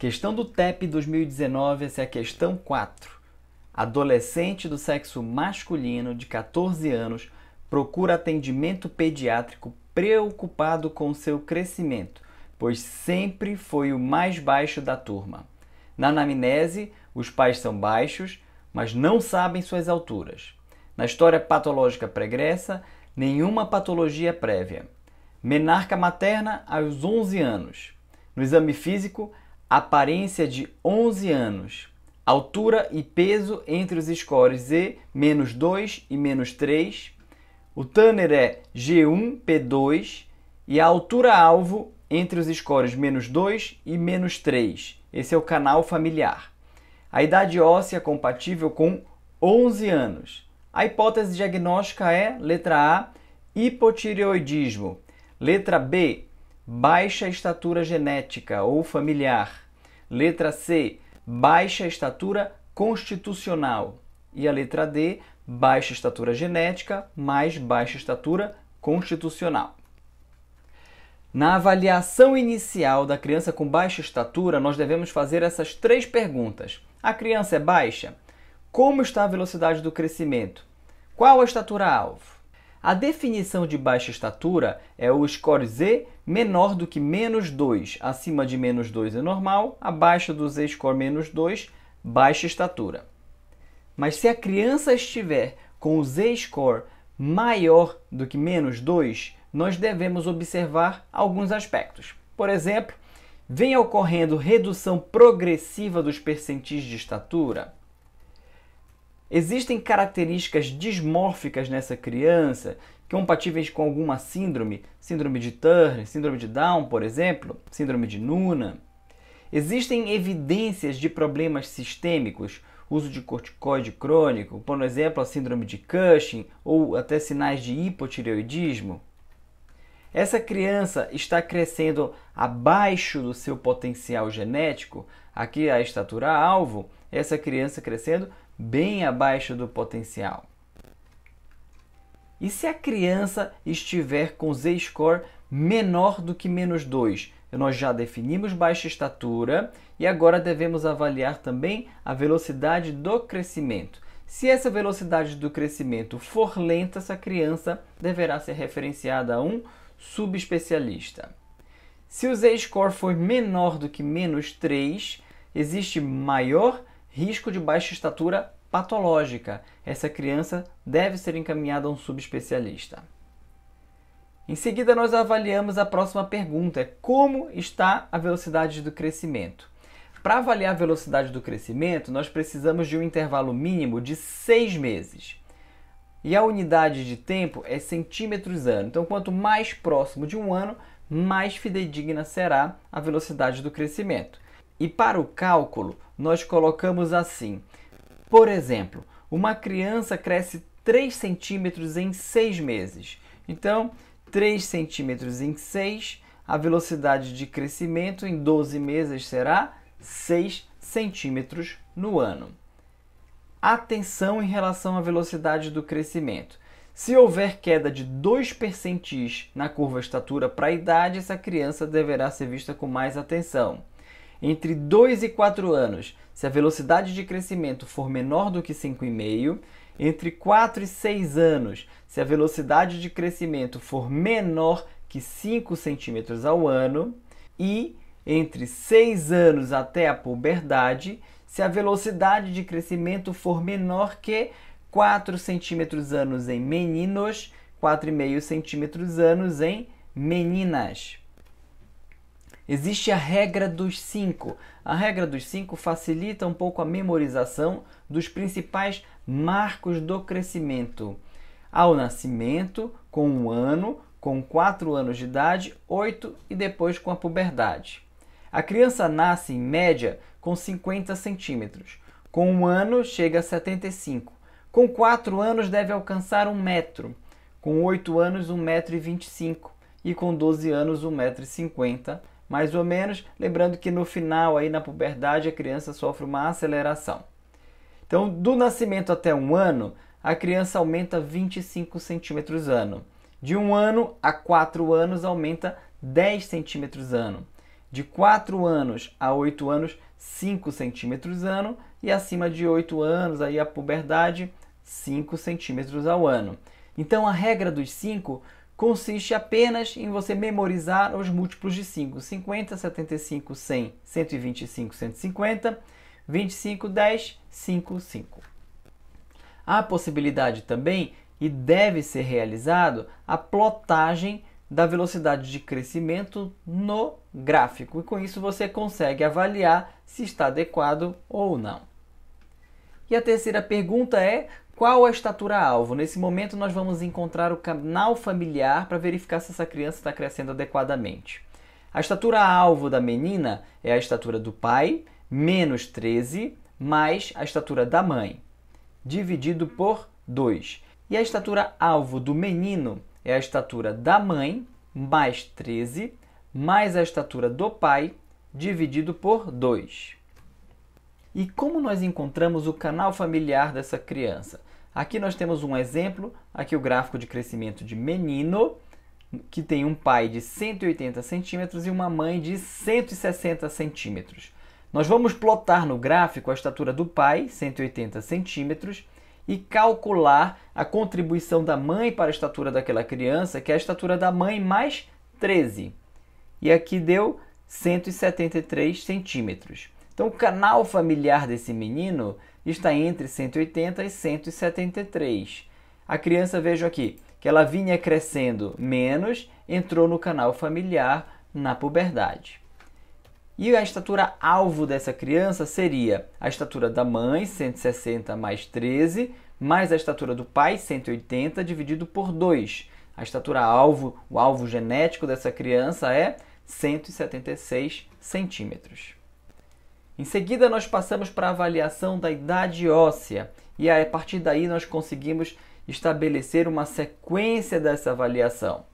Questão do TEP 2019, essa é a questão 4. Adolescente do sexo masculino de 14 anos procura atendimento pediátrico preocupado com seu crescimento, pois sempre foi o mais baixo da turma. Na anamnese, os pais são baixos, mas não sabem suas alturas. Na história patológica pregressa, nenhuma patologia é prévia. Menarca materna aos 11 anos. No exame físico, aparência de 11 anos, altura e peso entre os scores E menos 2 e menos 3. O Tanner é G1, P2 e a altura-alvo entre os scores menos 2 e menos 3. Esse é o canal familiar. A idade óssea é compatível com 11 anos. A hipótese diagnóstica é letra A, hipotireoidismo. Letra B, baixa estatura genética ou familiar. Letra C, baixa estatura constitucional. E a letra D, baixa estatura genética mais baixa estatura constitucional. Na avaliação inicial da criança com baixa estatura, nós devemos fazer essas três perguntas. A criança é baixa? Como está a velocidade do crescimento? Qual a estatura-alvo? A definição de baixa estatura é o score Z menor do que menos 2. Acima de menos 2 é normal, abaixo do Z-score menos 2, baixa estatura. Mas se a criança estiver com o Z-score maior do que menos 2, nós devemos observar alguns aspectos. Por exemplo, vem ocorrendo redução progressiva dos percentis de estatura? Existem características dismórficas nessa criança, compatíveis com alguma síndrome, síndrome de Turner, síndrome de Down, por exemplo, síndrome de Nuna. Existem evidências de problemas sistêmicos, uso de corticoide crônico, por exemplo, a síndrome de Cushing ou até sinais de hipotireoidismo. Essa criança está crescendo abaixo do seu potencial genético, aqui a estatura alvo, essa criança crescendo bem abaixo do potencial. E se a criança estiver com Z-score menor do que menos 2? Nós já definimos baixa estatura e agora devemos avaliar também a velocidade do crescimento. Se essa velocidade do crescimento for lenta, essa criança deverá ser referenciada a um subespecialista. Se o Z-score for menor do que menos 3, existe maior risco de baixa estatura patológica. Essa criança deve ser encaminhada a um subespecialista. Em seguida, nós avaliamos a próxima pergunta: é como está a velocidade do crescimento? Para avaliar a velocidade do crescimento, nós precisamos de um intervalo mínimo de seis meses. E a unidade de tempo é centímetros ano. Então, quanto mais próximo de um ano, mais fidedigna será a velocidade do crescimento. E para o cálculo, nós colocamos assim. Por exemplo, uma criança cresce 3 centímetros em 6 meses. Então, 3 centímetros em 6, a velocidade de crescimento em 12 meses será 6 centímetros no ano. Atenção em relação à velocidade do crescimento. Se houver queda de 2 percentis na curva estatura para a idade, essa criança deverá ser vista com mais atenção entre 2 e 4 anos, se a velocidade de crescimento for menor do que 5,5, entre 4 e 6 anos, se a velocidade de crescimento for menor que 5 centímetros ao ano, e entre 6 anos até a puberdade, se a velocidade de crescimento for menor que 4 centímetros anos em meninos, 4,5 centímetros anos em meninas. Existe a regra dos cinco. A regra dos cinco facilita um pouco a memorização dos principais marcos do crescimento. Ao nascimento, com um ano, com quatro anos de idade, oito e depois com a puberdade. A criança nasce, em média, com 50 centímetros. Com um ano, chega a 75. Com quatro anos, deve alcançar um metro. Com oito anos, 1,25m. E com 12 anos, 1,50m mais ou menos, lembrando que no final, aí na puberdade, a criança sofre uma aceleração. Então, do nascimento até um ano, a criança aumenta 25 centímetros ano. De um ano a quatro anos, aumenta 10 centímetros ano. De quatro anos a oito anos, 5 centímetros ano. E acima de oito anos, aí a puberdade, 5 centímetros ao ano. Então, a regra dos cinco consiste apenas em você memorizar os múltiplos de 5. 50, 75, 100, 125, 150, 25, 10, 5, 5. Há possibilidade também, e deve ser realizado, a plotagem da velocidade de crescimento no gráfico. E com isso você consegue avaliar se está adequado ou não. E a terceira pergunta é qual a estatura-alvo? Nesse momento, nós vamos encontrar o canal familiar para verificar se essa criança está crescendo adequadamente. A estatura-alvo da menina é a estatura do pai, menos 13, mais a estatura da mãe, dividido por 2. E a estatura-alvo do menino é a estatura da mãe, mais 13, mais a estatura do pai, dividido por 2. E como nós encontramos o canal familiar dessa criança? Aqui nós temos um exemplo, aqui o gráfico de crescimento de menino, que tem um pai de 180 centímetros e uma mãe de 160 centímetros. Nós vamos plotar no gráfico a estatura do pai, 180 centímetros, e calcular a contribuição da mãe para a estatura daquela criança, que é a estatura da mãe mais 13. E aqui deu 173 centímetros. Então, o canal familiar desse menino está entre 180 e 173. A criança, vejo aqui, que ela vinha crescendo menos, entrou no canal familiar na puberdade. E a estatura alvo dessa criança seria a estatura da mãe, 160 mais 13, mais a estatura do pai, 180, dividido por 2. A estatura alvo, o alvo genético dessa criança é 176 centímetros. Em seguida, nós passamos para a avaliação da idade óssea e a partir daí nós conseguimos estabelecer uma sequência dessa avaliação.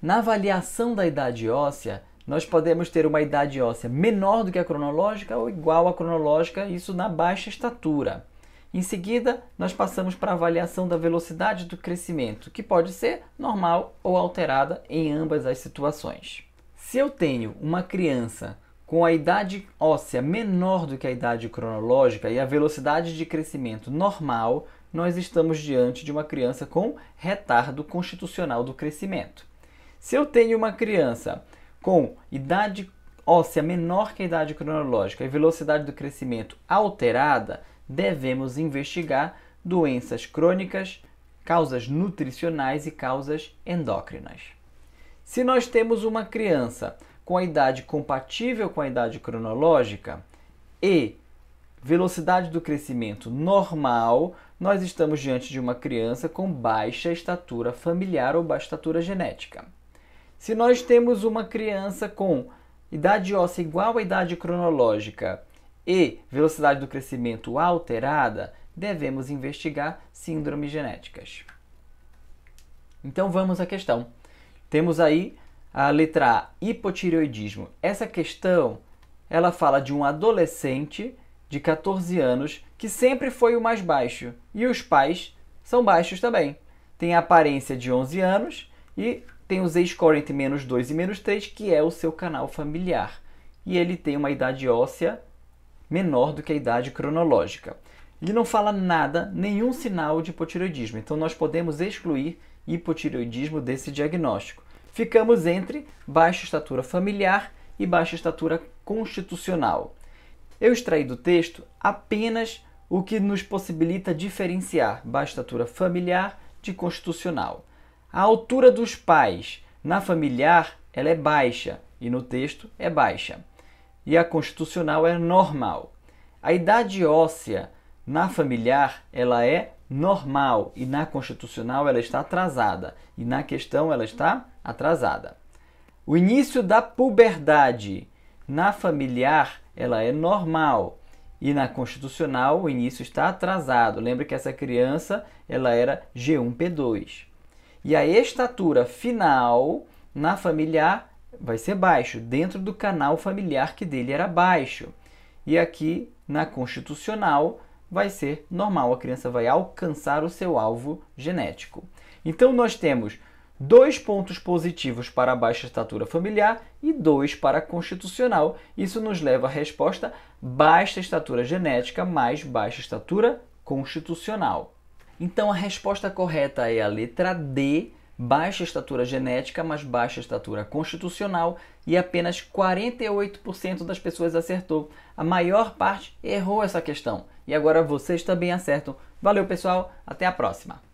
Na avaliação da idade óssea, nós podemos ter uma idade óssea menor do que a cronológica ou igual à cronológica, isso na baixa estatura. Em seguida, nós passamos para a avaliação da velocidade do crescimento, que pode ser normal ou alterada em ambas as situações. Se eu tenho uma criança com a idade óssea menor do que a idade cronológica e a velocidade de crescimento normal, nós estamos diante de uma criança com retardo constitucional do crescimento. Se eu tenho uma criança com idade óssea menor que a idade cronológica e velocidade do crescimento alterada, devemos investigar doenças crônicas, causas nutricionais e causas endócrinas. Se nós temos uma criança com a idade compatível com a idade cronológica e velocidade do crescimento normal, nós estamos diante de uma criança com baixa estatura familiar ou baixa estatura genética. Se nós temos uma criança com idade óssea igual à idade cronológica e velocidade do crescimento alterada, devemos investigar síndromes genéticas. Então vamos à questão. Temos aí a letra A, hipotireoidismo. Essa questão, ela fala de um adolescente de 14 anos que sempre foi o mais baixo e os pais são baixos também. Tem a aparência de 11 anos e tem o Z-score entre menos 2 e menos 3, que é o seu canal familiar. E ele tem uma idade óssea menor do que a idade cronológica. Ele não fala nada, nenhum sinal de hipotireoidismo, então nós podemos excluir hipotireoidismo desse diagnóstico. Ficamos entre baixa estatura familiar e baixa estatura constitucional. Eu extraí do texto apenas o que nos possibilita diferenciar baixa estatura familiar de constitucional. A altura dos pais na familiar ela é baixa e no texto é baixa. E a constitucional é normal. A idade óssea na familiar, ela é normal e na constitucional ela está atrasada e na questão ela está atrasada. O início da puberdade. Na familiar, ela é normal e na constitucional o início está atrasado. Lembra que essa criança ela era G1P2. E a estatura final na familiar vai ser baixo, dentro do canal familiar que dele era baixo. E aqui na constitucional vai ser normal, a criança vai alcançar o seu alvo genético. Então nós temos dois pontos positivos para a baixa estatura familiar e dois para a constitucional. Isso nos leva à resposta baixa estatura genética mais baixa estatura constitucional. Então a resposta correta é a letra D, baixa estatura genética mais baixa estatura constitucional e apenas 48% das pessoas acertou. A maior parte errou essa questão e agora vocês também acertam. Valeu, pessoal, até a próxima.